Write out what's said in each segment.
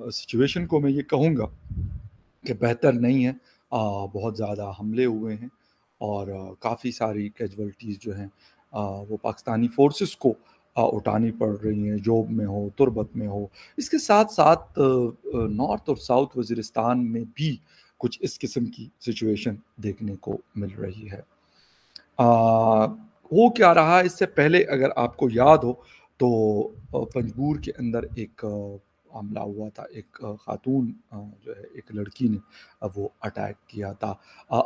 situation को मैं ये कहूँगा कि बेहतर नहीं है आ, बहुत ज़्यादा हमले हुए हैं और काफ़ी सारी कैजुअल्टीज़ जो हैं वो पाकिस्तानी फोर्सेस को उठानी पड़ रही हैं जोब में हो तुरबत में हो इसके साथ साथ नॉर्थ और साउथ वजरिस्तान में भी कुछ इस किस्म की सिचुएशन देखने को मिल रही है आ, क्या रहा इससे पहले अगर आपको याद हो तो पंजबूर के अंदर एक हमला हुआ था एक खातून जो है एक लड़की ने वो अटैक किया था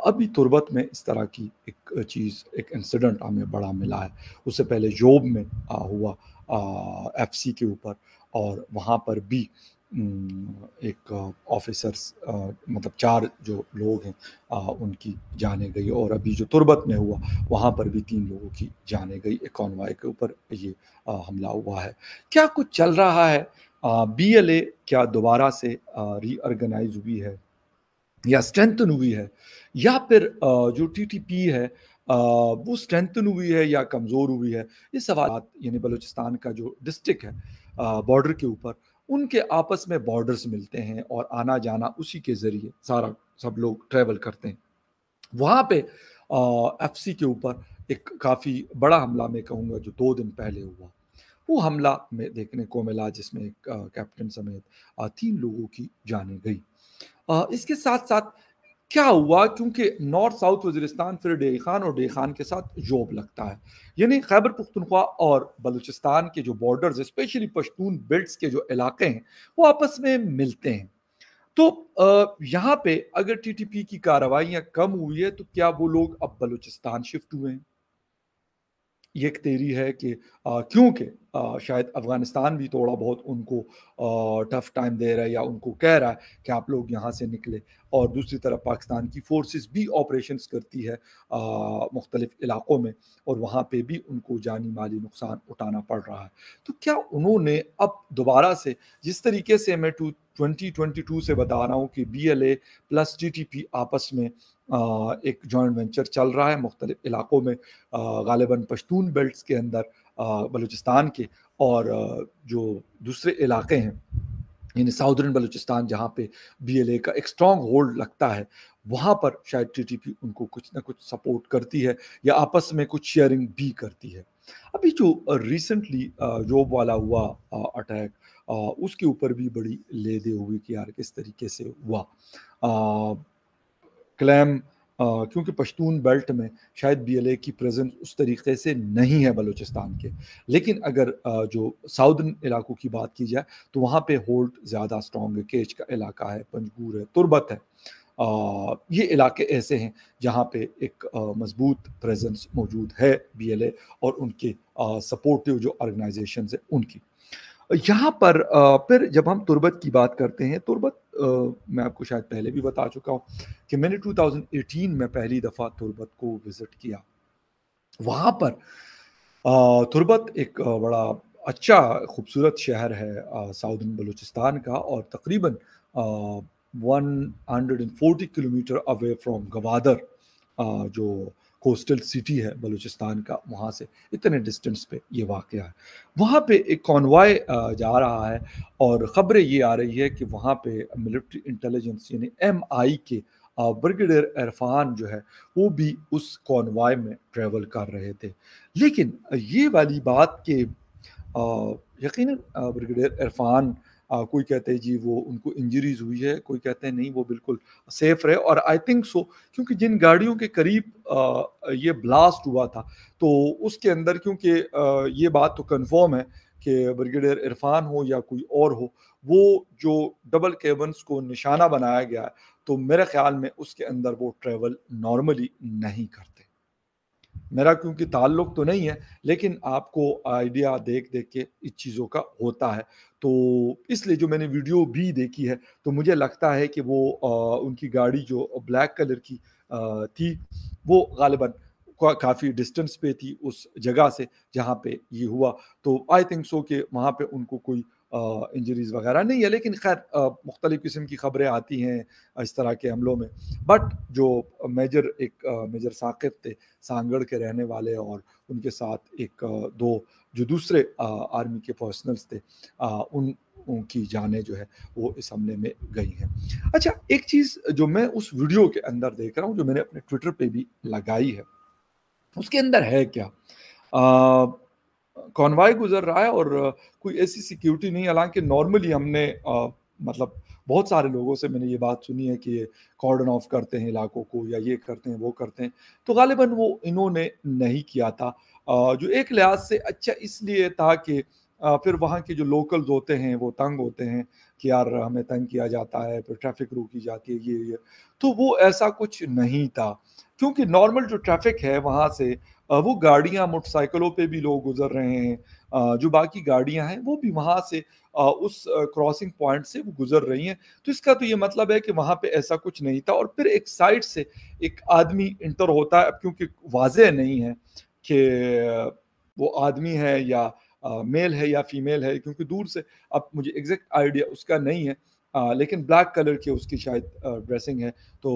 अभी तुरबत में इस तरह की एक चीज़ एक इंसिडेंट हमें बड़ा मिला है उससे पहले जोब में हुआ एफसी के ऊपर और वहाँ पर भी एक ऑफिसर्स मतलब चार जो लोग हैं उनकी जाने गई और अभी जो तुरबत में हुआ वहाँ पर भी तीन लोगों की जाने गई एक कॉन्वाय के ऊपर ये आ, हमला हुआ है क्या कुछ चल रहा है बी एल ए क्या दोबारा से रीऑर्गेनाइज हुई है या स्ट्रेंथन हुई है या फिर जो टी टी पी है वो स्ट्रेंथन हुई है या कमज़ोर हुई है ये सवाल यानी बलूचिस्तान का जो डिस्ट्रिक्ट है बॉर्डर के ऊपर उनके आपस में बॉर्डर्स मिलते हैं और आना जाना उसी के ज़रिए सारा सब लोग ट्रैवल करते हैं वहाँ पे एफ सी के ऊपर एक काफ़ी बड़ा हमला मैं कहूँगा जो दो दिन पहले हुआ वो हमला में देखने को मिला जिसमें कैप्टन समेत तीन लोगों की जाने गई इसके साथ साथ क्या हुआ क्योंकि नॉर्थ साउथ वजरिस्तान फिर डे खान और डे खान के साथ जोब लगता है यानी खैबर पुख्तनख्वा और बलूचिस्तान के जो बॉर्डर्स स्पेशली पश्तून बेल्ट के जो इलाके हैं वो आपस में मिलते हैं तो यहाँ पे अगर टीटीपी की कार्रवाइयाँ कम हुई है तो क्या वो लोग अब बलूचिस्तान शिफ्ट हुए हैं ये एक तेरी है कि क्योंकि शायद अफगानिस्तान भी थोड़ा बहुत उनको टफ टाइम दे रहा है या उनको कह रहा है कि आप लोग यहाँ से निकले और दूसरी तरफ पाकिस्तान की फोर्सेस भी ऑपरेशंस करती है मुख्तलिफ इलाक़ों में और वहाँ पे भी उनको जानी माली नुकसान उठाना पड़ रहा है तो क्या उन्होंने अब दोबारा से जिस तरीके से मैं टू 2022 से बता रहा हूँ कि B L A plus G T P आपस में एक जॉइंट वेंचर चल रहा है मुख्तलिफ इलाक़ों में गालिबा पश्तून बेल्ट के अंदर बलूचिस्तान के और जो दूसरे इलाके हैं यानी साउदर्न बलूचिस्तान जहाँ पे ए का एक स्ट्रॉन्ग होल्ड लगता है वहाँ पर शायद पी उनको कुछ ना कुछ सपोर्ट करती है या आपस में कुछ शेयरिंग भी करती है अभी जो रिसेंटली जॉब वाला हुआ अटैक उसके ऊपर भी बड़ी ले दे हुई कि यार किस तरीके से हुआ क्लैम क्योंकि पश्तून बेल्ट में शायद बीएलए की प्रेजेंस उस तरीके से नहीं है बलूचिस्तान के लेकिन अगर आ, जो साउदर्न इलाकों की बात की जाए तो वहाँ पे होल्ड ज़्यादा स्ट्रॉन्ग है केच का इलाका है पंजगूर है तुरबत है आ, ये इलाके ऐसे हैं जहाँ पे एक मजबूत प्रेजेंस मौजूद है बीएलए और उनके सपोर्टिव जो ऑर्गेनाइजेशन है उनकी यहाँ पर फिर जब हम तुरबत की बात करते हैं तुरबत मैं आपको शायद पहले भी बता चुका हूँ कि मैंने 2018 में पहली दफ़ा तुर्बत को विज़िट किया वहाँ पर तुर्बत एक बड़ा अच्छा खूबसूरत शहर है साउदर्न बलूचिस्तान का और तकरीबन 140 किलोमीटर अवे फ्रॉम गवादर जो कोस्टल सिटी है बलूचिस्तान का वहाँ से इतने डिस्टेंस पे ये वाक़ है वहाँ पे एक कॉन्वाय जा रहा है और ख़बरें ये आ रही है कि वहाँ पे मिलिट्री इंटेलिजेंस यानी एम आई के ब्रिगेडियर इरफान जो है वो भी उस कॉन्वाय में ट्रेवल कर रहे थे लेकिन ये वाली बात कि यकीन ब्रिगेडियर इरफान आ, कोई कहते हैं जी वो उनको इंजरीज हुई है कोई कहते हैं नहीं वो बिल्कुल सेफ रहे और आई थिंक सो क्योंकि जिन गाड़ियों के करीब आ, ये ब्लास्ट हुआ था तो उसके अंदर क्योंकि ये बात तो कन्फर्म है कि ब्रिगेडियर इरफान हो या कोई और हो वो जो डबल केबन्स को निशाना बनाया गया है तो मेरे ख्याल में उसके अंदर वो ट्रैवल नॉर्मली नहीं करते मेरा क्योंकि ताल्लुक तो नहीं है लेकिन आपको आइडिया देख देख के इस चीज़ों का होता है तो इसलिए जो मैंने वीडियो भी देखी है तो मुझे लगता है कि वो आ, उनकी गाड़ी जो ब्लैक कलर की आ, थी वो गालिबा काफ़ी डिस्टेंस पे थी उस जगह से जहाँ पे ये हुआ तो आई थिंक सो कि वहाँ पे उनको कोई इंजरीज वगैरह नहीं है लेकिन खैर मुख्तलिफ़ किस्म की खबरें आती हैं इस तरह के हमलों में बट जो मेजर एक मेजर साकिब थे सांगड़ के रहने वाले और उनके साथ एक दो जो दूसरे आर्मी के पर्सनल्स थे उन उनकी जानें जो है वो इस हमले में गई हैं अच्छा एक चीज़ जो मैं उस वीडियो के अंदर देख रहा हूँ जो मैंने अपने ट्विटर पर भी लगाई है उसके अंदर है क्या आ, कॉन्वाय गुजर रहा है और कोई ऐसी सिक्योरिटी नहीं हालांकि नॉर्मली हमने आ, मतलब बहुत सारे लोगों से मैंने ये बात सुनी है कि ये कॉर्डन ऑफ करते हैं इलाकों को या ये करते हैं वो करते हैं तो गालिबा वो इन्होंने नहीं किया था जो एक लिहाज से अच्छा इसलिए था कि फिर वहाँ के जो लोकल्स होते हैं वो तंग होते हैं कि यार हमें तंग किया जाता है फिर ट्रैफिक रोकी जाती है ये ये तो वो ऐसा कुछ नहीं था क्योंकि नॉर्मल जो ट्रैफिक है वहाँ से वो गाड़ियाँ मोटरसाइकिलों पे भी लोग गुजर रहे हैं जो बाकी गाड़ियाँ हैं वो भी वहाँ से उस क्रॉसिंग पॉइंट से वो गुजर रही हैं तो इसका तो ये मतलब है कि वहाँ पे ऐसा कुछ नहीं था और फिर एक साइड से एक आदमी इंटर होता है अब क्योंकि वाजह नहीं है कि वो आदमी है या मेल है या फीमेल है क्योंकि दूर से अब मुझे एग्जैक्ट आइडिया उसका नहीं है आ, लेकिन ब्लैक कलर की उसकी शायद ड्रेसिंग है तो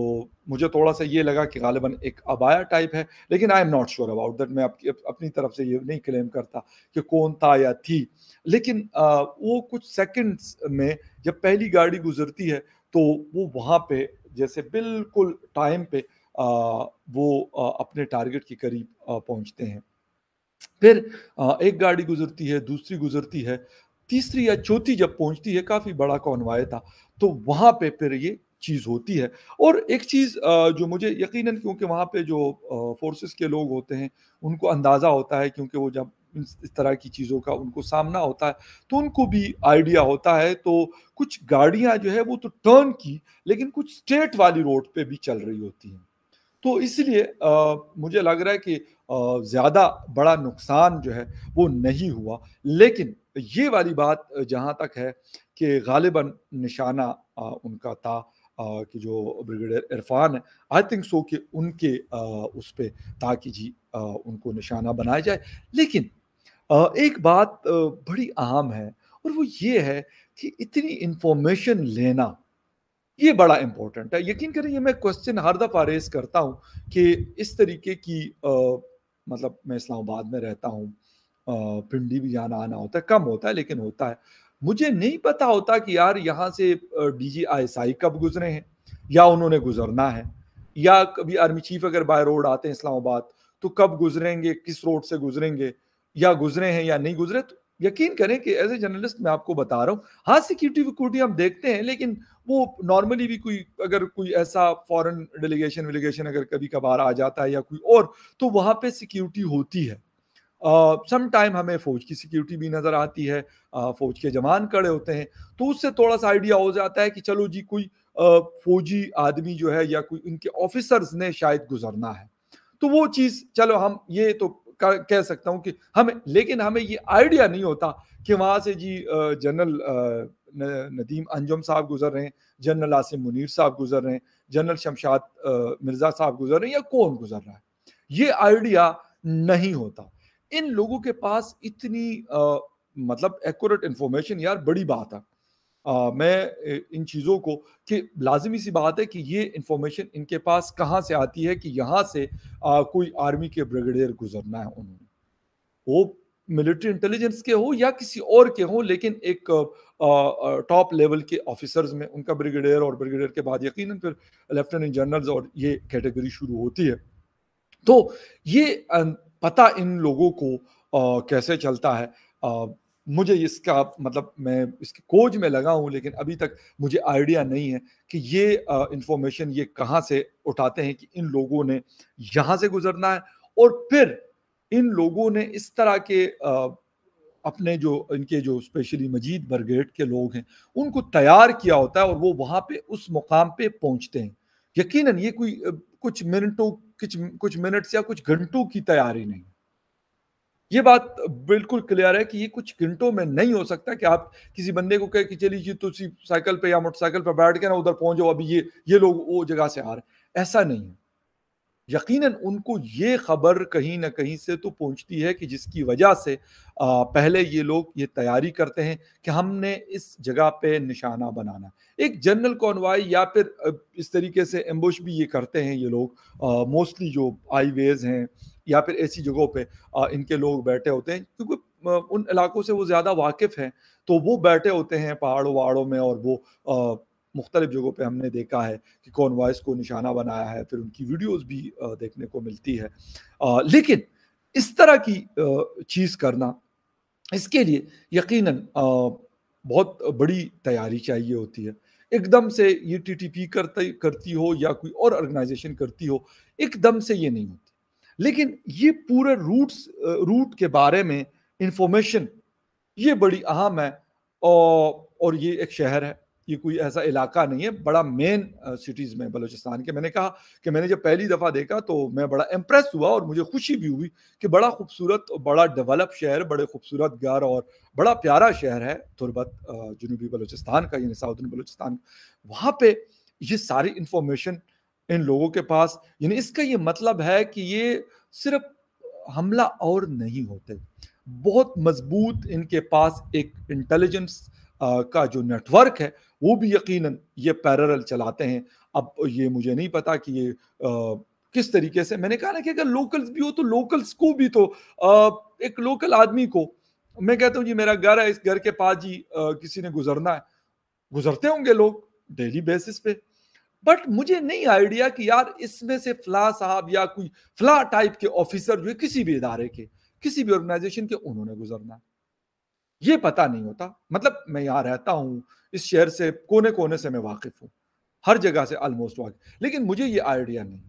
मुझे थोड़ा सा ये लगा कि गालिबा एक अबाया टाइप है लेकिन I am not sure about that मैं अपनी तरफ से ये नहीं क्लेम करता कि कौन था या थी लेकिन आ, वो कुछ सेकंड्स में जब पहली गाड़ी गुजरती है तो वो वहाँ पे जैसे बिल्कुल टाइम पे आ, वो आ, अपने टारगेट के करीब पहुँचते हैं फिर एक गाड़ी गुजरती है दूसरी गुजरती है तीसरी या चौथी जब पहुंचती है काफी बड़ा कॉन्वाय था तो वहां पे फिर ये चीज़ होती है और एक चीज़ जो मुझे यकीनन क्योंकि वहाँ पे जो फोर्सेस के लोग होते हैं उनको अंदाज़ा होता है क्योंकि वो जब इस तरह की चीज़ों का उनको सामना होता है तो उनको भी आइडिया होता है तो कुछ गाड़ियाँ जो है वो तो टर्न की लेकिन कुछ स्टेट वाली रोड पे भी चल रही होती हैं तो इसलिए मुझे लग रहा है कि ज़्यादा बड़ा नुकसान जो है वो नहीं हुआ लेकिन ये वाली बात जहाँ तक है कि गालिबा निशाना उनका था कि जो ब्रिगेडियर इरफान है आई थिंक सो कि उनके उस पर ताकि जी उनको निशाना बनाया जाए लेकिन एक बात बड़ी अहम है और वो ये है कि इतनी इंफॉर्मेशन लेना ये बड़ा इम्पोर्टेंट है यकीन करें ये मैं क्वेश्चन हर दफ़ा रेस करता हूँ कि इस तरीके की आ, मतलब मैं इस्लामाबाद में रहता हूँ पिंडी भी जाना आना होता है कम होता है लेकिन होता है मुझे नहीं पता होता कि यार यहाँ से डीजी कब गुजरे हैं या उन्होंने गुजरना है या कभी आर्मी चीफ अगर बाय रोड आते हैं इस्लामाबाद तो कब गुजरेंगे किस रोड से गुजरेंगे या गुजरे हैं या नहीं गुजरे तो यकीन करें कि एज ए जर्नलिस्ट मैं आपको बता रहा हूँ हाँ सिक्योरिटी विक्योरिटी हम देखते हैं लेकिन वो नॉर्मली भी कोई अगर कोई ऐसा फॉरेन डेलीगेशन वेलीगेशन अगर कभी कभार आ जाता है या कोई और तो वहाँ पे सिक्योरिटी होती है सम टाइम हमें फौज की सिक्योरिटी भी नज़र आती है फौज के जवान खड़े होते हैं तो उससे थोड़ा सा आइडिया हो जाता है कि चलो जी कोई फौजी आदमी जो है या कोई उनके ऑफिसर्स ने शायद गुजरना है तो वो चीज़ चलो हम ये तो कह सकता हूँ कि हमें लेकिन हमें ये आइडिया नहीं होता कि वहाँ से जी जनरल नदीम अंजुम साहब गुजर रहे हैं जनरल आसिम मुनीर साहब गुजर रहे हैं जनरल शमशाद मिर्ज़ा साहब गुजर रहे हैं या कौन गुजर रहा है ये आइडिया नहीं होता इन लोगों के पास इतनी आ, मतलब एक्यूरेट इंफॉर्मेशन यार बड़ी बात है आ, मैं इन चीज़ों को कि लाजमी सी बात है कि ये इंफॉर्मेशन इनके पास कहाँ से आती है कि यहाँ से आ, कोई आर्मी के ब्रिगेडियर गुजरना है उन्होंने वो मिलिट्री इंटेलिजेंस के हो या किसी और के हो लेकिन एक टॉप लेवल के ऑफिसर्स में उनका ब्रिगेडियर और ब्रिगेडियर के बाद यकीनन फिर लेफ्टिनेंट जनरल्स और ये कैटेगरी शुरू होती है तो ये पता इन लोगों को आ, कैसे चलता है आ, मुझे इसका मतलब मैं इसके खोज में लगा हूँ लेकिन अभी तक मुझे आइडिया नहीं है कि ये इंफॉर्मेशन ये कहाँ से उठाते हैं कि इन लोगों ने यहाँ से गुजरना है और फिर इन लोगों ने इस तरह के आ, अपने जो इनके जो स्पेशली मजीद बरगेट के लोग हैं उनको तैयार किया होता है और वो वहाँ पे उस मुकाम पे पहुँचते हैं यकीनन ये कोई कुछ मिनटों कुछ कुछ मिनट्स या कुछ घंटों की तैयारी नहीं ये बात बिल्कुल क्लियर है कि ये कुछ घंटों में नहीं हो सकता कि आप किसी बंदे को कहे कि चलिए जी तुम साइकिल पे या मोटरसाइकिल पे बैठ के ना उधर पहुंच जाओ अभी ये ये लोग वो जगह से आ रहे ऐसा नहीं है यकीनन उनको ये खबर कहीं ना कहीं से तो पहुंचती है कि जिसकी वजह से पहले ये लोग ये तैयारी करते हैं कि हमने इस जगह पे निशाना बनाना एक जनरल कॉन्वाई या फिर इस तरीके से एम्बुश भी ये करते हैं ये लोग मोस्टली जो हाईवेज हैं या फिर ऐसी जगहों पे आ, इनके लोग बैठे होते हैं क्योंकि उन इलाकों से वो ज़्यादा वाकिफ़ हैं तो वो बैठे होते हैं पहाड़ों वहाड़ों में और वो आ, मुख्तलि जगहों पर हमने देखा है कि कौन वॉइस को निशाना बनाया है फिर उनकी वीडियोज़ भी देखने को मिलती है लेकिन इस तरह की चीज़ करना इसके लिए यकीन बहुत बड़ी तैयारी चाहिए होती है एकदम से ये टी पी करती करती हो या कोई और ऑर्गेनाइजेशन करती हो एकदम से ये नहीं होती लेकिन ये पूरे रूट्स रूट के बारे में इंफॉर्मेशन ये बड़ी अहम है और ये एक शहर है ये कोई ऐसा इलाका नहीं है बड़ा मेन सिटीज़ में बलूचिस्तान के मैंने कहा कि मैंने जब पहली दफ़ा देखा तो मैं बड़ा इम्प्रेस हुआ और मुझे खुशी भी हुई कि बड़ा खूबसूरत बड़ा डेवलप शहर बड़े खूबसूरत घर और बड़ा प्यारा शहर है तुरबत जनूबी बलूचिस्तान का यानी साउथन बलूचिस्तान वहाँ पर ये सारी इंफॉर्मेशन इन लोगों के पास यानी इसका ये मतलब है कि ये सिर्फ हमला और नहीं होते बहुत मजबूत इनके पास एक इंटेलिजेंस का जो नेटवर्क है वो भी यकीनन ये पैरल चलाते हैं अब ये मुझे नहीं पता कि ये आ, किस तरीके से मैंने कहा ना कि अगर लोकल्स भी हो तो लोकल्स को भी तो आ, एक लोकल आदमी को मैं कहता हूँ जी मेरा घर है इस घर के पास जी आ, किसी ने गुजरना है गुजरते होंगे लोग डेली बेसिस पे बट मुझे नहीं आइडिया कि यार इसमें से फला साहब या कोई फला टाइप के ऑफिसर जो है किसी भी इदारे के किसी भी ऑर्गेनाइजेशन के उन्होंने गुजरना है ये पता नहीं होता मतलब मैं यहाँ रहता हूँ इस शहर से कोने कोने से मैं वाकिफ हूँ हर जगह से ऑलमोस्ट वाकिफ लेकिन मुझे ये आइडिया नहीं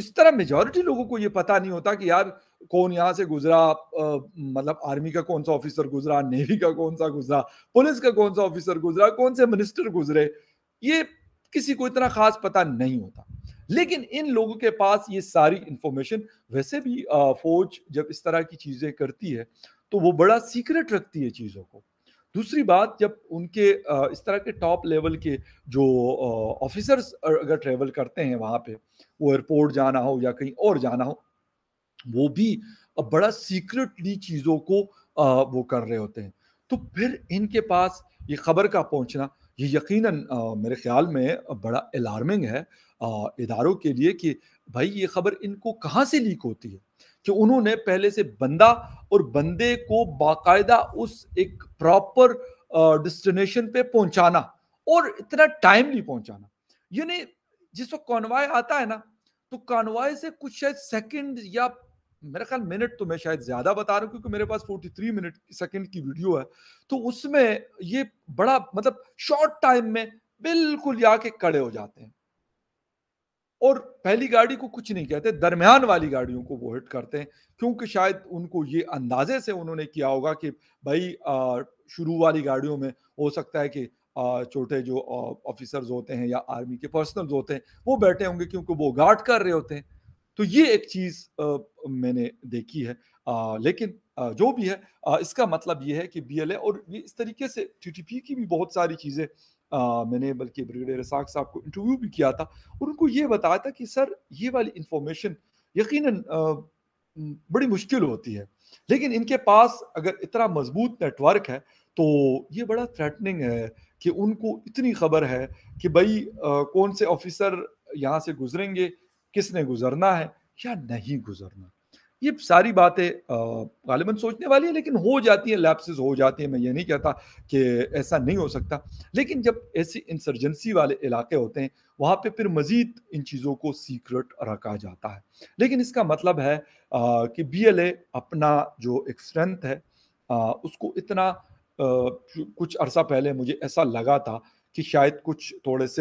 इस तरह मेजोरिटी लोगों को ये पता नहीं होता कि यार कौन यहाँ से गुजरा मतलब आर्मी का कौन सा ऑफिसर गुजरा नेवी का कौन सा गुजरा पुलिस का कौन सा ऑफिसर गुजरा कौन से मिनिस्टर गुजरे ये किसी को इतना खास पता नहीं होता लेकिन इन लोगों के पास ये सारी इंफॉर्मेशन वैसे भी फौज जब इस तरह की चीजें करती है तो वो बड़ा सीक्रेट रखती है चीज़ों को दूसरी बात जब उनके इस तरह के टॉप लेवल के जो ऑफिसर्स अगर ट्रेवल करते हैं वहाँ पे वो एयरपोर्ट जाना हो या कहीं और जाना हो वो भी बड़ा सीक्रेटली चीज़ों को वो कर रहे होते हैं तो फिर इनके पास ये खबर का पहुँचना ये यकीनन मेरे ख्याल में बड़ा अलार्मिंग है इदारों के लिए कि भाई ये खबर इनको कहाँ से लीक होती है कि उन्होंने पहले से बंदा और बंदे को बाकायदा उस एक प्रॉपर डेस्टिनेशन पे पहुंचाना और इतना टाइमली पहुंचाना यानी जिस वक्त कॉन्वाय आता है ना तो कॉन्वाय से कुछ शायद सेकंड या मेरा ख्याल मिनट तो मैं शायद ज्यादा बता रहा हूँ क्योंकि मेरे पास 43 मिनट सेकंड की वीडियो है तो उसमें ये बड़ा मतलब शॉर्ट टाइम में बिल्कुल आके खड़े हो जाते हैं और पहली गाड़ी को कुछ नहीं कहते दरमियान वाली गाड़ियों को वो हिट करते हैं क्योंकि शायद उनको ये अंदाजे से उन्होंने किया होगा कि भाई शुरू वाली गाड़ियों में हो सकता है कि छोटे जो ऑफिसर्स होते हैं या आर्मी के पर्सनल होते हैं वो बैठे होंगे क्योंकि वो गार्ड कर रहे होते हैं तो ये एक चीज मैंने देखी है आ, लेकिन आ, जो भी है आ, इसका मतलब ये है कि बी और ये इस तरीके से टी की भी बहुत सारी चीजें मैंने बल्कि ब्रिगेडियर साग साहब को इंटरव्यू भी किया था और उनको ये बताया था कि सर ये वाली इंफॉर्मेशन यकीन बड़ी मुश्किल होती है लेकिन इनके पास अगर इतना मजबूत नेटवर्क है तो ये बड़ा थ्रेटनिंग है कि उनको इतनी खबर है कि भाई कौन से ऑफिसर यहाँ से गुजरेंगे किसने गुजरना है या नहीं गुजरना ये सारी बातें गालिबा सोचने वाली है लेकिन हो जाती है लैप्सिस हो जाती है मैं ये नहीं कहता कि ऐसा नहीं हो सकता लेकिन जब ऐसी इंसर्जेंसी वाले इलाके होते हैं वहाँ पे फिर मज़ीद इन चीज़ों को सीक्रेट रखा जाता है लेकिन इसका मतलब है आ, कि बीएलए अपना जो एक स्ट्रेंथ है आ, उसको इतना आ, कुछ अरसा पहले मुझे ऐसा लगा था कि शायद कुछ थोड़े से